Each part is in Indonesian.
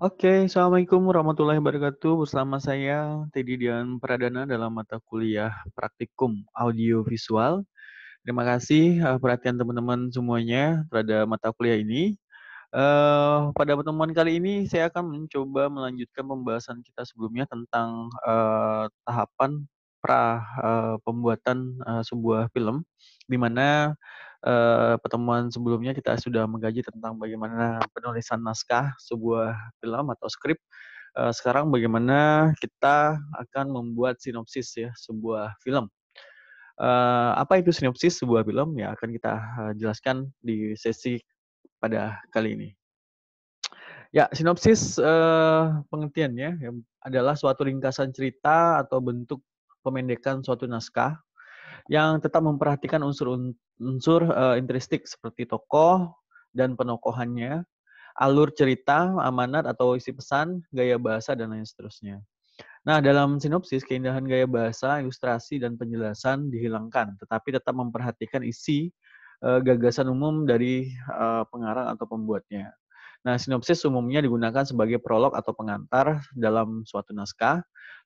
Oke, Assalamualaikum warahmatullahi wabarakatuh. Bersama saya Teddy Dian Pradana dalam mata kuliah praktikum audiovisual. Terima kasih eh, perhatian teman-teman semuanya terhadap mata kuliah ini. Uh, pada pertemuan kali ini saya akan mencoba melanjutkan pembahasan kita sebelumnya tentang uh, tahapan pra uh, pembuatan uh, sebuah film, di mana uh, pertemuan sebelumnya kita sudah mengkaji tentang bagaimana penulisan naskah sebuah film atau skrip. Uh, sekarang bagaimana kita akan membuat sinopsis ya sebuah film. Uh, apa itu sinopsis sebuah film ya akan kita jelaskan di sesi pada kali ini. Ya, sinopsis eh, pengertiannya ya, adalah suatu ringkasan cerita atau bentuk pemendekan suatu naskah yang tetap memperhatikan unsur-unsur uh, eh, intristik seperti tokoh dan penokohannya, alur cerita, amanat atau isi pesan, gaya bahasa, dan lain seterusnya. Nah, dalam sinopsis, keindahan gaya bahasa, ilustrasi, dan penjelasan dihilangkan, tetapi tetap memperhatikan isi uh, gagasan umum dari uh, pengarang atau pembuatnya. Nah, sinopsis umumnya digunakan sebagai prolog atau pengantar dalam suatu naskah,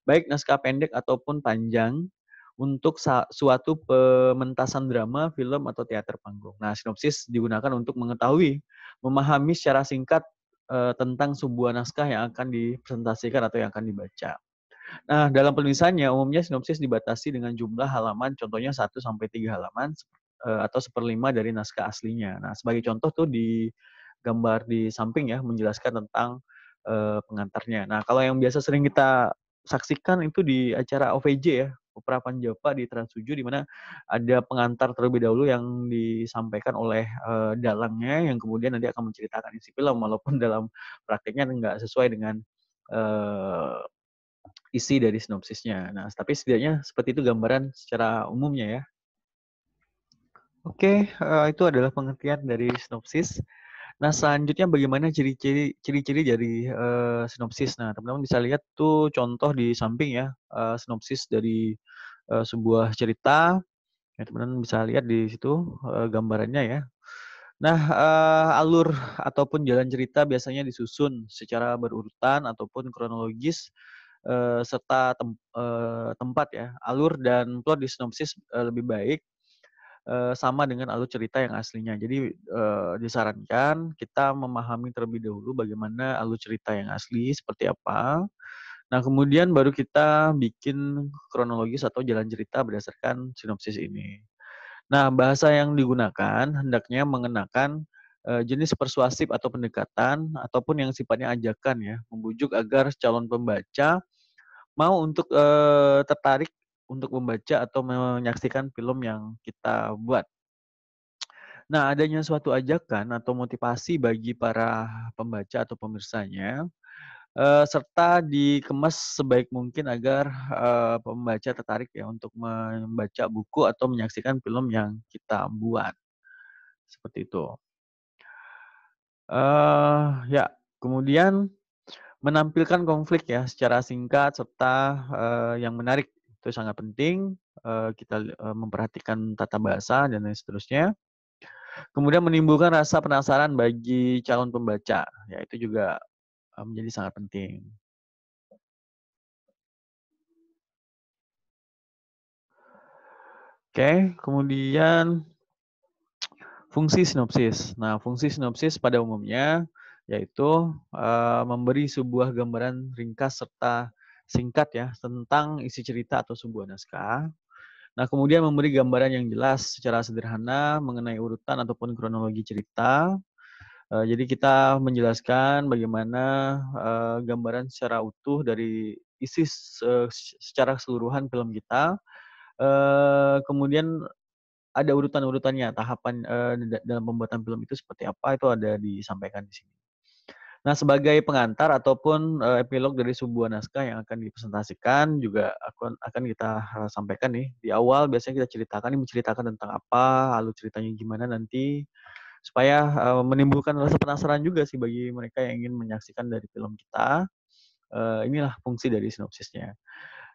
baik naskah pendek ataupun panjang, untuk suatu pementasan drama, film, atau teater panggung. Nah, sinopsis digunakan untuk mengetahui, memahami secara singkat e, tentang sebuah naskah yang akan dipresentasikan atau yang akan dibaca. Nah, dalam penulisannya, umumnya sinopsis dibatasi dengan jumlah halaman, contohnya 1-3 halaman, e, atau seperlima dari naskah aslinya. Nah, sebagai contoh tuh di gambar di samping ya, menjelaskan tentang e, pengantarnya. Nah, kalau yang biasa sering kita saksikan itu di acara OVJ ya, Perapan Java di Trans 7 di mana ada pengantar terlebih dahulu yang disampaikan oleh uh, dalangnya yang kemudian nanti akan menceritakan isi film walaupun dalam praktiknya nggak sesuai dengan uh, isi dari sinopsisnya. Nah, tapi setidaknya seperti itu gambaran secara umumnya ya. Oke, okay, uh, itu adalah pengertian dari sinopsis. Nah, selanjutnya bagaimana ciri-ciri ciri-ciri dari uh, sinopsis. Nah, teman-teman bisa lihat tuh contoh di samping ya, uh, sinopsis dari uh, sebuah cerita. Ya, teman-teman bisa lihat di situ uh, gambarannya ya. Nah, uh, alur ataupun jalan cerita biasanya disusun secara berurutan ataupun kronologis uh, serta tem uh, tempat ya. Alur dan plot di sinopsis uh, lebih baik Eh, sama dengan alur cerita yang aslinya. Jadi eh, disarankan kita memahami terlebih dahulu bagaimana alur cerita yang asli seperti apa. Nah, kemudian baru kita bikin kronologis atau jalan cerita berdasarkan sinopsis ini. Nah, bahasa yang digunakan hendaknya mengenakan eh, jenis persuasif atau pendekatan ataupun yang sifatnya ajakan ya, membujuk agar calon pembaca mau untuk tertarik untuk membaca atau menyaksikan film yang kita buat. Nah, adanya suatu ajakan atau motivasi bagi para pembaca atau pemirsanya, eh, serta dikemas sebaik mungkin agar eh, pembaca tertarik ya untuk membaca buku atau menyaksikan film yang kita buat. Seperti itu. Uh, ya, kemudian menampilkan konflik ya secara singkat serta uh, yang menarik itu sangat penting kita memperhatikan tata bahasa dan lain seterusnya. Kemudian menimbulkan rasa penasaran bagi calon pembaca, ya itu juga menjadi sangat penting. Oke, kemudian fungsi sinopsis. Nah, fungsi sinopsis pada umumnya yaitu uh, memberi sebuah gambaran ringkas serta singkat ya tentang isi cerita atau sebuah naskah. Nah, kemudian memberi gambaran yang jelas secara sederhana mengenai urutan ataupun kronologi cerita. Eh, jadi kita menjelaskan bagaimana eh, gambaran secara utuh dari isi secara keseluruhan film kita. Eh, kemudian ada urutan-urutannya, tahapan dalam pembuatan film itu seperti apa itu ada disampaikan di sini. Nah, sebagai pengantar ataupun uh, epilog dari sebuah naskah yang akan dipresentasikan juga akan akan kita sampaikan nih di awal biasanya kita ceritakan ini menceritakan tentang apa, lalu ceritanya gimana nanti supaya uh, menimbulkan rasa penasaran juga sih bagi mereka yang ingin menyaksikan dari film kita. Uh, inilah fungsi dari sinopsisnya.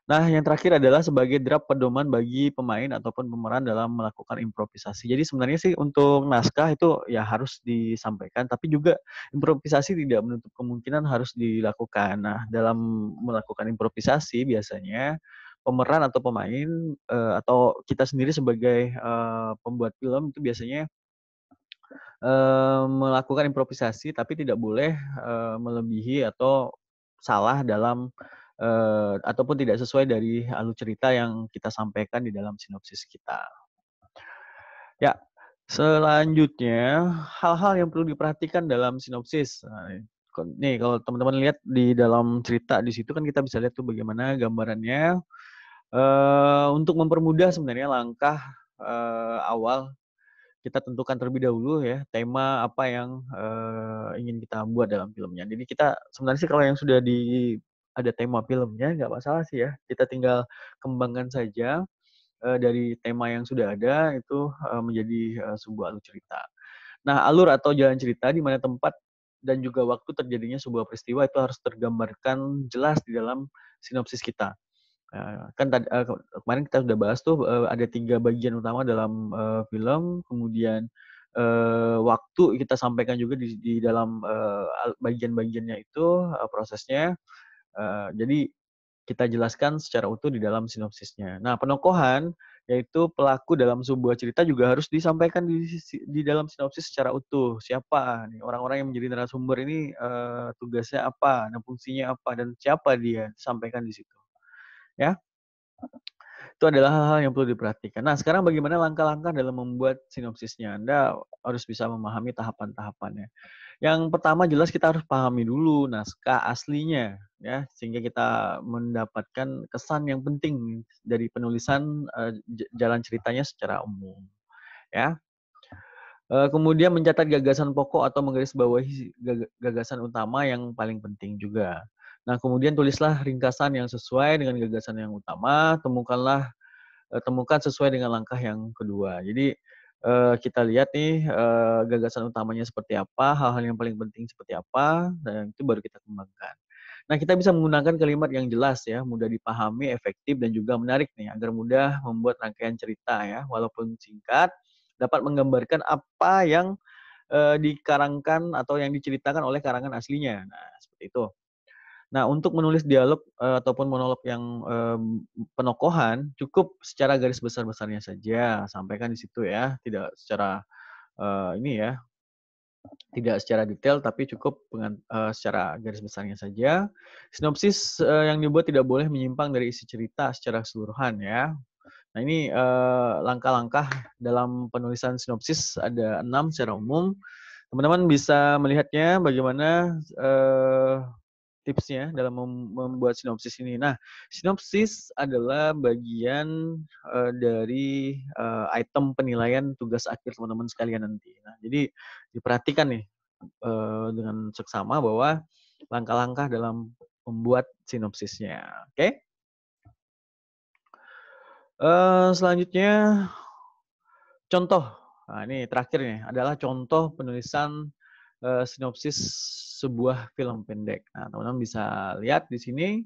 Nah, yang terakhir adalah sebagai draft pedoman bagi pemain ataupun pemeran dalam melakukan improvisasi. Jadi sebenarnya sih untuk naskah itu ya harus disampaikan, tapi juga improvisasi tidak menutup kemungkinan harus dilakukan. Nah, dalam melakukan improvisasi biasanya pemeran atau pemain eh, atau kita sendiri sebagai eh, pembuat film itu biasanya eh, melakukan improvisasi tapi tidak boleh melebihi atau salah dalam eh, ataupun tidak sesuai dari alur cerita yang kita sampaikan di dalam sinopsis kita. Ya, selanjutnya hal-hal yang perlu diperhatikan dalam sinopsis. Nah, nih kalau teman-teman lihat di dalam cerita di situ kan kita bisa lihat tuh bagaimana gambarannya eh, untuk mempermudah sebenarnya langkah eh, awal kita tentukan terlebih dahulu ya tema apa yang uh, ingin kita buat dalam filmnya. Jadi kita sebenarnya sih kalau yang sudah di ada tema filmnya nggak masalah sih ya kita tinggal kembangkan saja uh, dari tema yang sudah ada itu uh, menjadi uh, sebuah alur cerita nah alur atau jalan cerita di mana tempat dan juga waktu terjadinya sebuah peristiwa itu harus tergambarkan jelas di dalam sinopsis kita nah, kan tadi, kemarin kita sudah bahas tuh ada tiga bagian utama dalam film kemudian waktu kita sampaikan juga di, di dalam bagian-bagiannya itu prosesnya jadi kita jelaskan secara utuh di dalam sinopsisnya. Nah, penokohan yaitu pelaku dalam sebuah cerita juga harus disampaikan di, di dalam sinopsis secara utuh. Siapa nih orang-orang yang menjadi narasumber ini uh, tugasnya apa, dan nah, fungsinya apa dan siapa dia sampaikan di situ. Ya. Itu adalah hal-hal yang perlu diperhatikan. Nah, sekarang bagaimana langkah-langkah dalam membuat sinopsisnya? Anda harus bisa memahami tahapan-tahapannya. Yang pertama jelas kita harus pahami dulu naskah aslinya ya sehingga kita mendapatkan kesan yang penting dari penulisan eh, jalan ceritanya secara umum ya. Eh, kemudian mencatat gagasan pokok atau menggarisbawahi gagasan utama yang paling penting juga. Nah, kemudian tulislah ringkasan yang sesuai dengan gagasan yang utama, temukanlah eh, temukan sesuai dengan langkah yang kedua. Jadi eh, kita lihat nih eh, gagasan utamanya seperti apa, hal-hal yang paling penting seperti apa, dan itu baru kita kembangkan. Nah, kita bisa menggunakan kalimat yang jelas ya, mudah dipahami, efektif, dan juga menarik nih, agar mudah membuat rangkaian cerita ya, walaupun singkat, dapat menggambarkan apa yang e, dikarangkan atau yang diceritakan oleh karangan aslinya. Nah, seperti itu. Nah, untuk menulis dialog uh, ataupun monolog yang um, penokohan cukup secara garis besar-besarnya saja sampaikan di situ ya, tidak secara uh, ini ya, tidak secara detail tapi cukup dengan uh, eh, secara garis besarnya saja. Sinopsis uh, yang dibuat tidak boleh menyimpang dari isi cerita secara keseluruhan ya. Nah, ini langkah-langkah dalam penulisan sinopsis ada enam secara umum. Teman-teman bisa melihatnya bagaimana uh, tipsnya dalam membuat sinopsis ini. Nah, sinopsis adalah bagian uh, dari uh, item penilaian tugas akhir teman-teman sekalian nanti. Nah, jadi diperhatikan nih uh, dengan seksama bahwa langkah-langkah dalam membuat sinopsisnya. Oke? Okay? Uh, selanjutnya contoh. Nah, ini terakhir nih adalah contoh penulisan Eh, sinopsis sebuah film pendek. Nah, teman-teman bisa lihat di sini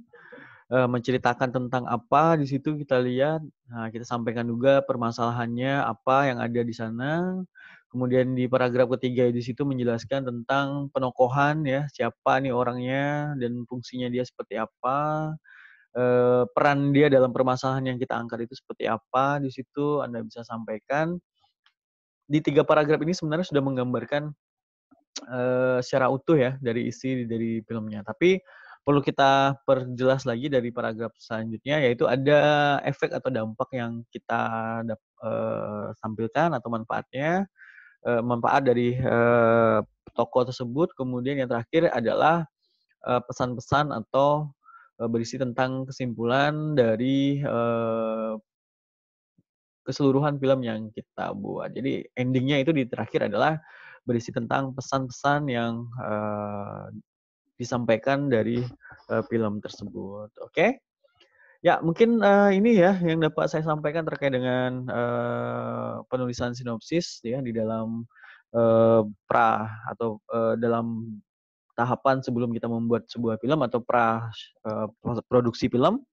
uh, menceritakan tentang apa di situ kita lihat. Nah, kita sampaikan juga permasalahannya apa yang ada di sana. Kemudian di paragraf ketiga di situ menjelaskan tentang penokohan ya, siapa nih orangnya dan fungsinya dia seperti apa. Eh, peran dia dalam permasalahan yang kita angkat itu seperti apa di situ Anda bisa sampaikan. Di tiga paragraf ini sebenarnya sudah menggambarkan uh, secara utuh ya dari isi dari filmnya. Tapi perlu kita perjelas lagi dari paragraf selanjutnya yaitu ada efek atau dampak yang kita uh, tampilkan atau manfaatnya uh, manfaat dari uh, toko tersebut. Kemudian yang terakhir adalah pesan-pesan uh, atau berisi tentang kesimpulan dari uh, keseluruhan film yang kita buat. Jadi endingnya itu di terakhir adalah berisi tentang pesan-pesan yang uh, disampaikan dari uh, film tersebut. Oke? Okay? Ya, mungkin uh, ini ya yang dapat saya sampaikan terkait dengan uh, penulisan sinopsis ya di dalam uh, pra atau uh, dalam tahapan sebelum kita membuat sebuah film atau pra uh, produksi film.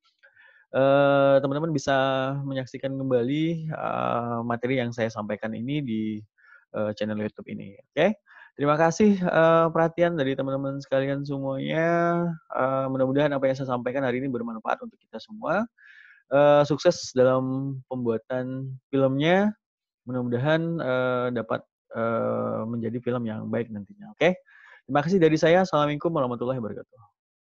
Teman-teman uh, bisa menyaksikan kembali uh, materi yang saya sampaikan ini di uh, channel YouTube ini. Oke, okay? terima kasih uh, perhatian dari teman-teman sekalian semuanya. Uh, Mudah-mudahan apa yang saya sampaikan hari ini bermanfaat untuk kita semua. Uh, sukses dalam pembuatan filmnya. Mudah-mudahan uh, dapat uh, menjadi film yang baik nantinya. Oke, okay? terima kasih dari saya. Assalamualaikum warahmatullahi wabarakatuh.